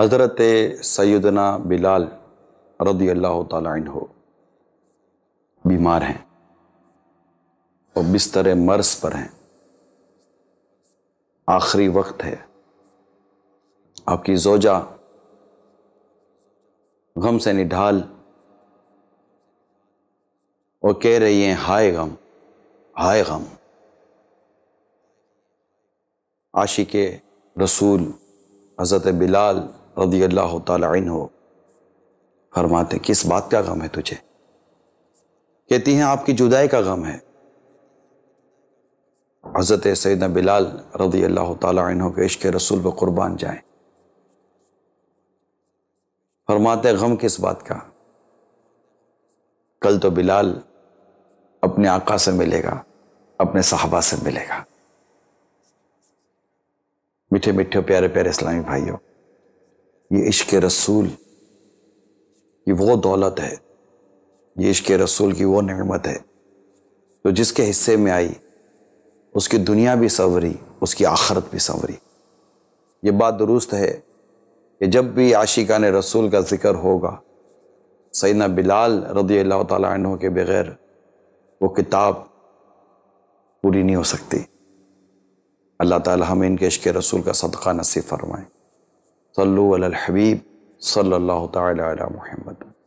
हज़रत सैदना बिलाल रदी अल्लाह हो बीमार हैं और बिस्तर मर्ज पर हैं आखिरी वक्त है आपकी जोजा गम से निढाल और कह रही हैं हाय गम हाय गम आशिक रसूल हज़रत बिलाल रदी अल्लाह तन हो फरमाते किस बात का गम है तुझे कहती हैं आपकी जुदाई का गम है हज़रत सैद बिलाल रदी अल्लाह तन हो के इश्क रसूल ब कुर्बान फरमाते गम किस बात का कल तो बिलाल अपने आका से मिलेगा अपने साहबा से मिलेगा मीठे मीठे प्यारे प्यारे इस्लामी भाइयों ये इश्क रसूल ये वो दौलत है ये इश्क रसूल की वो नमत है जो जिसके हिस्से में आई उसकी दुनिया भी संवरी उसकी आखरत भी संवरी ये बात दुरुस्त है कि जब भी आशिका ने रसूल का जिक्र होगा सैना बिलाल रदी अल्लाह तहों के बगैर वो किताब पूरी नहीं हो सकती अल्लाह ताला हमें इनके इश्क रसूल का सदका नसीब फरमाएँ صلوا على الحبيب صلى الله تعالى على محمد